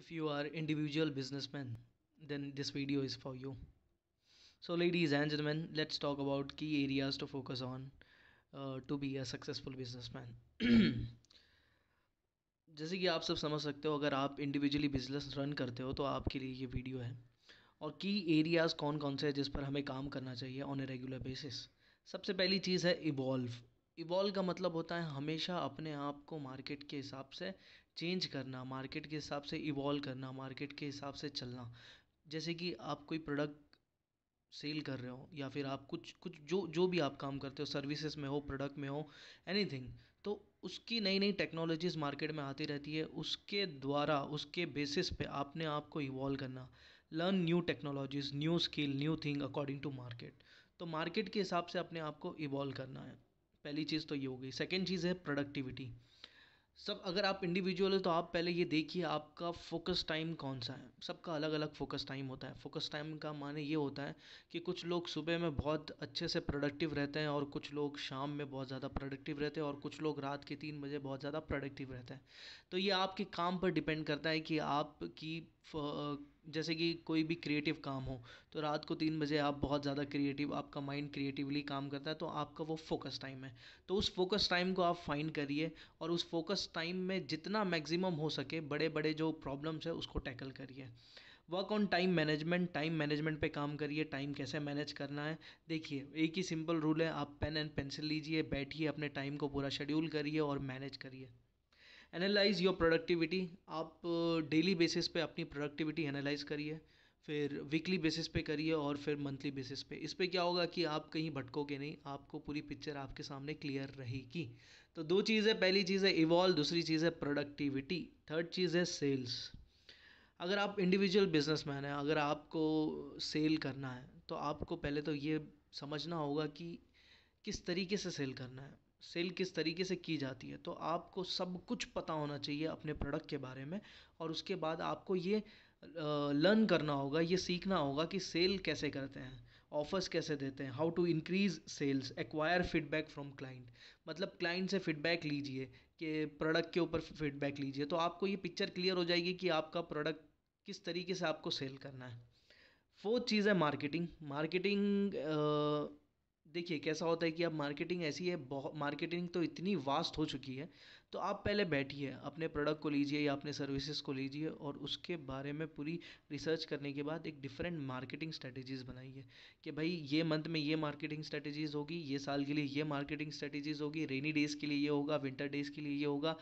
if you are individual businessman then this video is for you so ladies and gentlemen let's talk about key areas to focus on uh, to be a successful businessman जैसे कि आप सब समझ सकते हो अगर आप individually business run करते हो तो आपके लिए ये वीडियो है और की एरियाज कौन कौन से हैं जिस पर हमें काम करना चाहिए ऑन ए रेगुलर बेसिस सबसे पहली चीज़ है इवॉल्व इवॉल्व का मतलब होता है हमेशा अपने आप को मार्केट के हिसाब से चेंज करना मार्केट के हिसाब से इवॉल्व करना मार्केट के हिसाब से चलना जैसे कि आप कोई प्रोडक्ट सेल कर रहे हो या फिर आप कुछ कुछ जो जो भी आप काम करते हो सर्विसेज में हो प्रोडक्ट में हो एनीथिंग तो उसकी नई नई टेक्नोलॉजीज़ मार्केट में आती रहती है उसके द्वारा उसके बेसिस पे आपने आप को इवॉल्व करना learn new technologies new skill new thing according to market तो मार्केट के हिसाब से अपने आप को इवॉल्व करना है पहली चीज़ तो ये हो गई सेकेंड चीज़ है प्रोडक्टिविटी सब अगर आप इंडिविजुअल हो तो आप पहले ये देखिए आपका फोकस टाइम कौन सा है सबका अलग अलग फोकस टाइम होता है फोकस टाइम का माने ये होता है कि कुछ लोग सुबह में बहुत अच्छे से प्रोडक्टिव रहते हैं और कुछ लोग शाम में बहुत ज़्यादा प्रोडक्टिव रहते हैं और कुछ लोग रात के तीन बजे बहुत ज़्यादा प्रोडक्टिव रहते हैं तो ये आपके काम पर डिपेंड करता है कि आपकी जैसे कि कोई भी क्रिएटिव काम हो तो रात को तीन बजे आप बहुत ज़्यादा क्रिएटिव आपका माइंड क्रिएटिवली काम करता है तो आपका वो फोकस टाइम है तो उस फोकस टाइम को आप फाइंड करिए और उस फोकस टाइम में जितना मैक्सिमम हो सके बड़े बड़े जो प्रॉब्लम्स है उसको टैकल करिए work on time management time management पे काम करिए टाइम कैसे मैनेज करना है देखिए एक ही सिंपल रूल है आप पेन एंड पेंसिल लीजिए बैठिए अपने टाइम को पूरा शेड्यूल करिए और मैनेज करिए एनालाइज योर प्रोडक्टिविटी आप डेली बेसिस पे अपनी प्रोडक्टिविटी एनालाइज करिए फिर वीकली बेसिस पे करिए और फिर मंथली बेसिस पे इस पर क्या होगा कि आप कहीं भटकोगे नहीं आपको पूरी पिक्चर आपके सामने क्लियर रहेगी तो दो चीज़ें पहली चीज़ है इवॉल्व दूसरी चीज़ है प्रोडक्टिविटी थर्ड चीज़ है सेल्स अगर आप इंडिविजुअल बिजनेसमैन हैं अगर आपको सेल करना है तो आपको पहले तो ये समझना होगा कि किस तरीके से सेल करना है सेल किस तरीके से की जाती है तो आपको सब कुछ पता होना चाहिए अपने प्रोडक्ट के बारे में और उसके बाद आपको ये लर्न करना होगा ये सीखना होगा कि सेल कैसे करते हैं ऑफर्स कैसे देते हैं how to increase sales acquire feedback from client मतलब क्लाइंट से फीडबैक लीजिए कि प्रोडक्ट के ऊपर फीडबैक लीजिए तो आपको ये पिक्चर क्लियर हो जाएगी कि आपका प्रोडक्ट किस तरीके से आपको सेल करना है फोर्थ चीज़ है मार्केटिंग मार्केटिंग देखिए कैसा होता है कि अब मार्केटिंग ऐसी है मार्केटिंग तो इतनी वास्ट हो चुकी है तो आप पहले बैठिए अपने प्रोडक्ट को लीजिए या अपने सर्विसेज को लीजिए और उसके बारे में पूरी रिसर्च करने के बाद एक डिफरेंट मार्केटिंग स्ट्रेटजीज़ बनाइए कि भाई ये मंथ में ये मार्केटिंग स्ट्रेटजीज़ होगी ये साल के लिए ये मार्केटिंग स्ट्रेटजीज़ होगी रेनी डेज़ के लिए ये होगा विंटर डेज़ के लिए ये होगा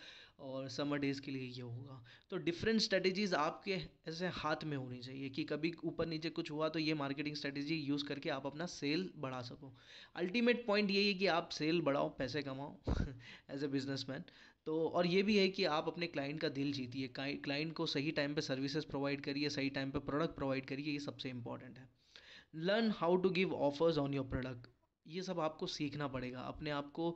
और समर डेज़ के लिए ये होगा तो डिफरेंट स्ट्रेटजीज़ आपके ऐसे हाथ में होनी चाहिए कि कभी ऊपर नीचे कुछ हुआ तो ये मार्केटिंग स्ट्रेटजी यूज़ करके आप अपना सेल बढ़ा सको अल्टीमेट पॉइंट यही है कि आप सेल बढ़ाओ पैसे कमाओ एज ए बिजनेसमैन तो और ये भी है कि आप अपने क्लाइंट का दिल जीतिए क्लाइंट को सही टाइम पे सर्विसेज प्रोवाइड करिए सही टाइम पे प्रोडक्ट प्रोवाइड करिए ये सबसे इम्पॉर्टेंट है learn how to give offers on your product ये सब आपको सीखना पड़ेगा अपने आप को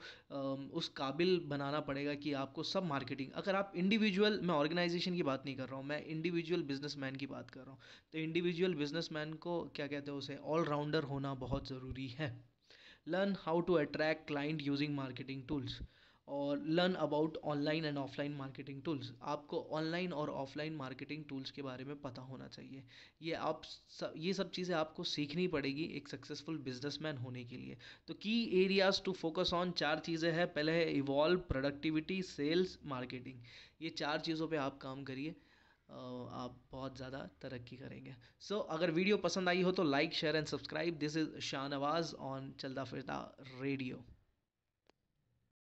उस काबिल बनाना पड़ेगा कि आपको सब मार्केटिंग अगर आप इंडिविजुअल मैं ऑर्गेनाइजेशन की बात नहीं कर रहा हूँ मैं इंडिविजुअल बिजनेसमैन की बात कर रहा हूँ तो इंडिविजुअल बिजनेसमैन को क्या कहते हैं उसे ऑलराउंडर होना बहुत ज़रूरी है learn how to attract client using marketing tools और learn about online and offline marketing tools आपको ऑनलाइन और ऑफलाइन मार्केटिंग टूल्स के बारे में पता होना चाहिए ये आप सब ये सब चीज़ें आपको सीखनी पड़ेगी एक सक्सेसफुल बिजनेसमैन होने के लिए तो की एरियाज़ टू फोकस ऑन चार चीज़ें हैं पहले है इवॉल्व प्रोडक्टिविटी सेल्स मार्केटिंग ये चार चीज़ों पर आप काम करिए आप बहुत ज़्यादा तरक्की करेंगे सो so, अगर वीडियो पसंद आई हो तो like share and subscribe this is Shahnawaz on Chalta Firta radio